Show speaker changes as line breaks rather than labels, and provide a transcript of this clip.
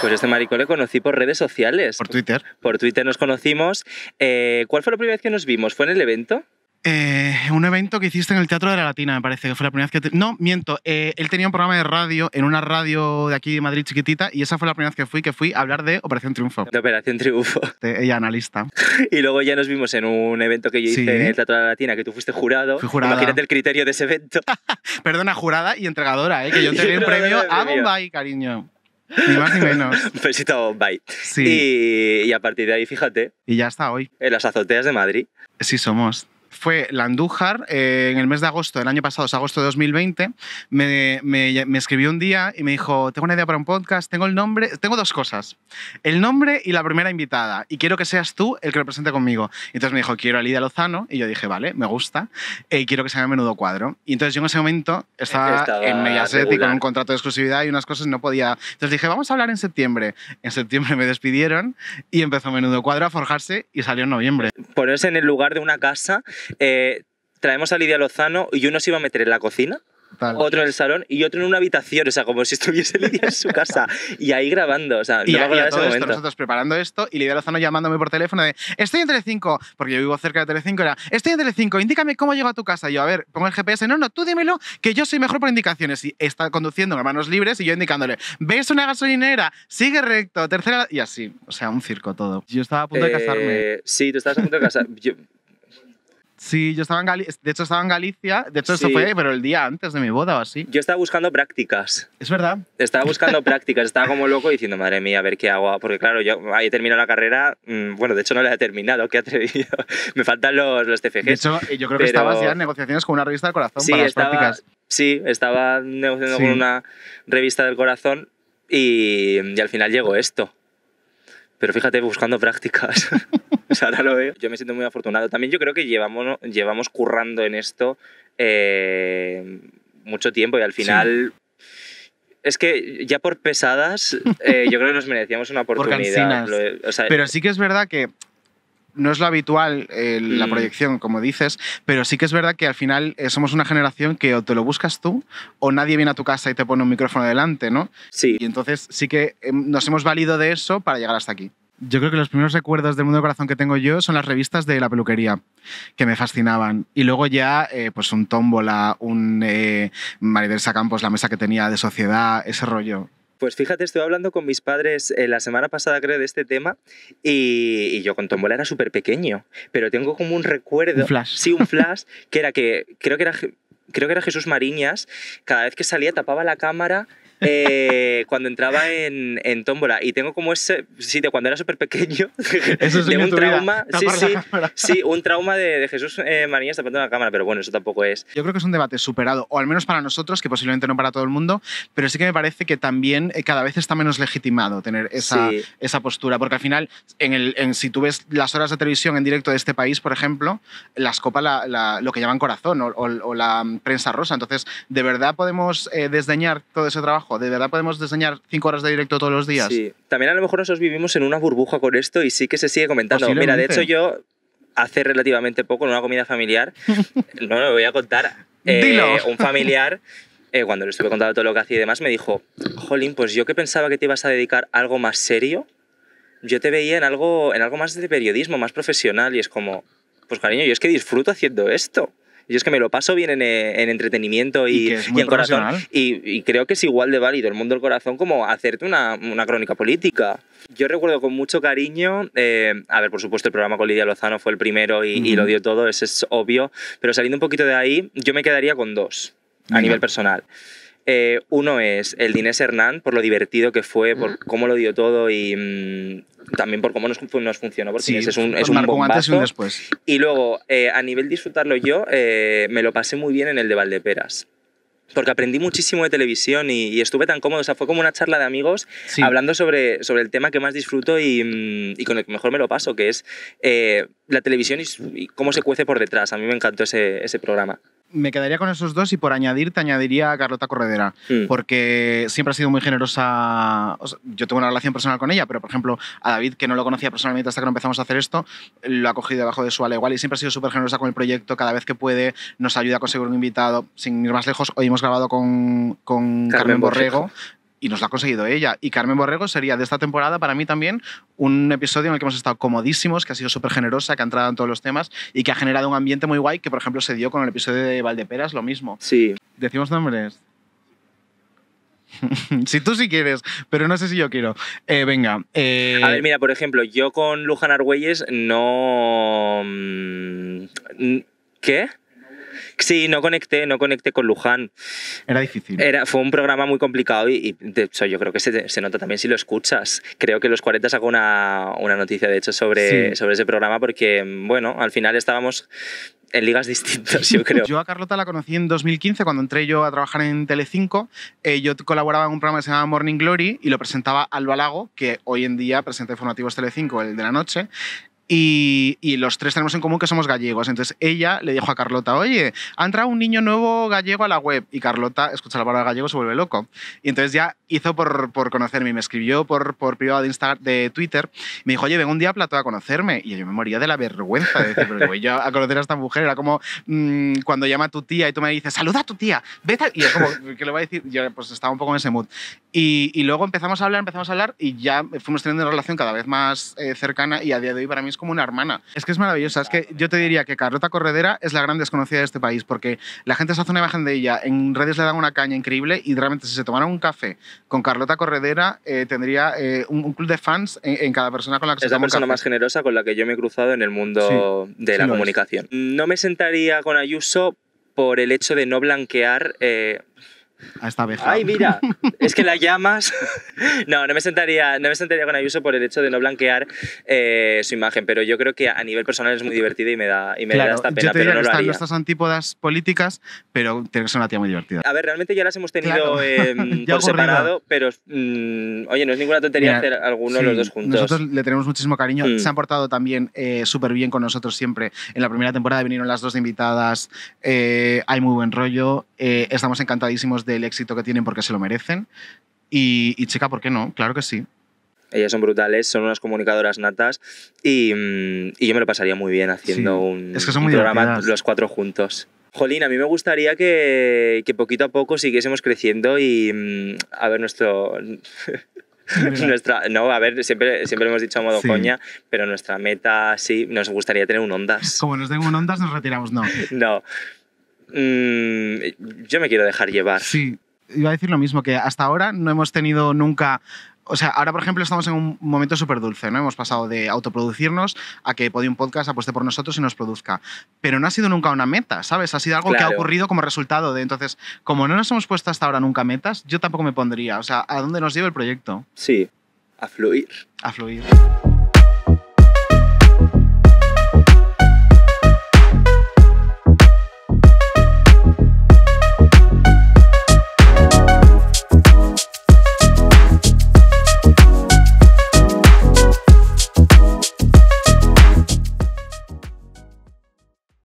Pues este maricón le conocí por redes sociales. Por Twitter. Por Twitter nos conocimos. Eh, ¿Cuál fue la primera vez que nos vimos? ¿Fue en el evento?
Eh, un evento que hiciste en el Teatro de la Latina, me parece que fue la primera vez que... No, miento, eh, él tenía un programa de radio en una radio de aquí de Madrid chiquitita y esa fue la primera vez que fui, que fui a hablar de Operación Triunfo. De Operación Triunfo. De ella analista.
y luego ya nos vimos en un evento que yo hice en el Teatro de la Latina, que tú fuiste jurado. Fui jurada. Imagínate el criterio de ese evento.
Perdona, jurada y entregadora, que yo entregué un premio a Bombay, cariño.
Ni más ni menos. Besito pues bye. Sí. Y, a partir de ahí, fíjate. Y ya está hoy. En las azoteas de Madrid. Sí somos
fue Landújar, eh, en el mes de agosto del año pasado, es agosto de 2020, me, escribió un día y me dijo, tengo una idea para un podcast, tengo el nombre, tengo dos cosas, el nombre y la primera invitada, y quiero que seas tú el que lo presente conmigo. entonces me dijo, quiero a Lidia Lozano, y yo dije, vale, me gusta, eh, y quiero que sea llame menudo cuadro. Y entonces yo en ese momento estaba, en Mediaset y con un contrato de exclusividad y unas cosas no podía... Entonces dije, vamos a hablar en septiembre. En septiembre me despidieron y empezó menudo cuadro a forjarse
y salió en noviembre. Por eso en el lugar de una casa eh, traemos a Lidia Lozano y uno se iba a meter en la cocina. Otro en el salón y otro en una habitación, o sea, como si estuviese Lidia en su casa y ahí grabando, o sea, y, no a, nosotros
preparando esto y Lidia Lozano llamándome por teléfono de estoy en Telecinco, porque yo vivo cerca de Telecinco, era estoy en Telecinco, indícame cómo llego a tu casa. yo, a ver, pongo el GPS, no, no, tú dímelo, que yo soy mejor por indicaciones. Y está conduciendo en manos libres y yo indicándole, ves una gasolinera, sigue recto, tercera, y así, o sea, un circo todo. Yo estaba a punto de casarme. Eh,
sí, tú estabas a punto de casar.
Sí, yo estaba en Galicia, de hecho estaba en Galicia, de hecho eso fue,
pero el día antes de mi boda o así. Yo estaba buscando prácticas. Es verdad. Estaba buscando prácticas, estaba como loco diciendo, madre mía, a ver qué hago, porque claro, yo ahí he terminado la carrera, mm, bueno, de hecho no la he terminado, qué atrevido, me faltan los, los De hecho, eh, yo creo que estabas ya en
negociaciones con una revista del corazón sí, para las estaba, prácticas.
Sí, estaba negociando con una revista del corazón y, y al final llegó esto. Pero fíjate, buscando prácticas. o ahora lo veo. Yo me siento muy afortunado. También yo creo que llevamos, llevamos currando en esto eh, mucho tiempo y al final... Es que ya por pesadas, eh, yo creo que nos merecíamos una oportunidad. Pero
sí que es verdad que no es lo habitual eh, la mm. proyección, como dices, pero sí que es verdad que al final eh, somos una generación que o te lo buscas tú o nadie viene a tu casa y te pone un micrófono delante, ¿no? Sí. Y entonces sí que em, nos hemos valido de eso para llegar hasta aquí. Yo creo que los primeros recuerdos del mundo del corazón que tengo yo son las revistas de la peluquería, que me fascinaban. Y luego ya, eh, pues un tómbola, un eh, Campos, la mesa que tenía de sociedad, ese rollo.
Pues fíjate, estuve hablando con mis padres eh, la semana pasada, creo, de este tema y, yo con Tombola era súper pequeño, pero tengo como un recuerdo. flash. Sí, un flash, que era que creo que era creo que era Jesús Mariñas, cada vez que salía tapaba la cámara eh, cuando entraba en, en, tómbola. Y tengo como ese sitio cuando era súper pequeño, de un trauma, sí, sí, sí, un trauma de, de Jesús eh, María tapando la cámara, pero bueno, eso tampoco es. Yo
creo que es un debate superado, o al menos para nosotros, que posiblemente no para todo el mundo, pero sí que me parece que también eh, cada vez está menos legitimado tener esa, esa postura, porque al final, en si tú ves las horas de televisión en directo de este país, por ejemplo, las copa lo que llaman corazón o, la prensa rosa, entonces, ¿de verdad podemos eh, desdeñar todo ese trabajo? ¿De verdad podemos diseñar
cinco horas de directo todos los días? Sí, también a lo mejor nosotros vivimos en una burbuja con esto y sí que se sigue comentando. Mira, de hecho yo hace relativamente poco en una comida familiar, no lo voy a contar,
eh, un familiar
eh, cuando le estuve contando todo lo que hacía y demás, me dijo, Jolín, pues yo que pensaba que te ibas a dedicar a algo más serio, yo te veía en algo, en algo más de periodismo, más profesional, y es como, pues cariño, yo es que disfruto haciendo esto. Yo es que me lo paso bien en, eh, entretenimiento y, y, en corazón. Y, creo que es igual de válido el mundo del corazón como hacerte una, crónica política. Yo recuerdo con mucho cariño, eh, a ver, por supuesto, el programa con Lidia Lozano fue el primero y, lo dio todo, eso es obvio, pero saliendo un poquito de ahí, yo me quedaría con dos a nivel personal. Eh, uno es el Dinés Hernán, por lo divertido que fue, por cómo lo dio todo y mm, también por cómo nos, nos funcionó, porque es un, es un bombazo. Antes y después. Y luego, eh, a nivel disfrutarlo yo, eh, me lo pasé muy bien en el de Valdeperas porque aprendí muchísimo de televisión y, estuve tan cómodo. O sea, fue como una charla de amigos hablando sobre, sobre el tema que más disfruto y, mm, y con el que mejor me lo paso, que es la televisión y, y, cómo se cuece por detrás. A mí me encantó ese, ese programa
me quedaría con esos dos y por añadir te añadiría a Carlota Corredera, hmm. porque siempre ha sido muy generosa. yo tengo una relación personal con ella, pero por ejemplo, a David, que no lo conocía personalmente hasta que empezamos a hacer esto, lo ha cogido debajo de su ala igual y siempre ha sido súper generosa con el proyecto. Cada vez que puede, nos ayuda a conseguir un invitado. Sin ir más lejos, hoy hemos grabado con, Carmen, Borrego y nos la ha conseguido ella. Y Carmen Borrego sería de esta temporada para mí también un episodio en el que hemos estado comodísimos, que ha sido súper generosa, que ha entrado en todos los temas y que ha generado un ambiente muy guay, que por ejemplo se dio con el episodio de Valdeperas,
lo mismo. Sí.
Decimos nombres. si tú sí quieres, pero no sé si yo quiero. Eh, venga. Eh, A ver,
mira, por ejemplo, yo con Luján Argüelles no... Mm, ¿Qué? Sí, no conecté, no conecté con Luján. Era difícil. Era, fue un programa muy complicado y, de hecho yo creo que se, nota también si lo escuchas. Creo que los 40 sacó una, noticia, de hecho, sobre, sobre ese programa porque, bueno, al final estábamos en ligas distintas, yo creo. yo
a Carlota la conocí en 2015, cuando entré yo a trabajar en Telecinco. Eh, yo colaboraba en un programa que se llamaba Morning Glory y lo presentaba Alba Lago, que hoy en día presenta informativos Telecinco, el de la noche. Y, los tres tenemos en común que somos gallegos. Entonces ella le dijo a Carlota, oye, ha entrado un niño nuevo gallego a la web. Y Carlota, escucha la palabra gallego, se vuelve loco. Y entonces ya hizo por, por conocerme me escribió por, por privado de, de Twitter. me dijo, oye, ven un día a Plató a conocerme. Y yo me moría de la vergüenza de decir, pero yo a conocer a esta mujer. Era como mm, cuando llama a tu tía y tú me dices, saluda a tu tía, vete. Y es como, ¿qué le voy a decir? Yo pues estaba un poco en ese mood. Y, luego empezamos a hablar, empezamos a hablar y ya fuimos teniendo una relación cada vez más eh, cercana y a día de hoy para mí es como una hermana. Es que es maravillosa. Es que yo te diría que Carlota Corredera es la gran desconocida de este país porque la gente se hace una imagen de ella, en redes le dan una caña increíble y realmente si se tomara un café con Carlota Corredera eh, tendría eh, un, club de fans en, cada persona con la que es se Es la persona más
generosa con la que yo me he cruzado en el mundo de la comunicación. No me sentaría con Ayuso por el hecho de no blanquear a esta abeja. Ay, mira, es que la llamas. No, no me sentaría, no me sentaría con Ayuso por el hecho de no blanquear eh, su imagen, pero yo creo que a nivel personal es muy divertida y me da, y me da esta pena. Yo te diría que estas
antípodas políticas,
pero tiene que ser una tía muy divertida. A ver, realmente ya las hemos tenido eh, por separado, pero mm, oye, no es ninguna tontería hacer alguno los dos juntos. Nosotros
le tenemos muchísimo cariño. Mm. Se han portado también eh, súper bien con nosotros siempre. En la primera temporada vinieron las dos invitadas. Eh, hay muy buen rollo. estamos encantadísimos de del éxito que tienen porque se lo merecen.
Y, chica, ¿por qué no? Claro que sí. Ellas son brutales, son unas comunicadoras natas y, mm, yo me lo pasaría muy bien haciendo un, programa los cuatro juntos. Jolín, a mí me gustaría que, poquito a poco siguiésemos creciendo y mm, a ver nuestro... nuestra, no, a ver, siempre, siempre hemos dicho a modo coña, pero nuestra meta sí, nos gustaría tener un Ondas. Como nos den un Ondas, nos retiramos, no. no, Mm, yo me quiero dejar llevar. Sí,
iba a decir lo mismo, que hasta ahora no hemos tenido nunca o sea, ahora por ejemplo estamos en un momento súper dulce, ¿no? Hemos pasado de autoproducirnos a que un Podcast apueste por nosotros y nos produzca. Pero no ha sido nunca una meta, ¿sabes? Ha sido algo que ha ocurrido como resultado de. Entonces, como no nos hemos puesto hasta ahora nunca metas, yo tampoco me pondría. O sea, ¿a dónde nos lleva el proyecto? Sí, a fluir. A fluir.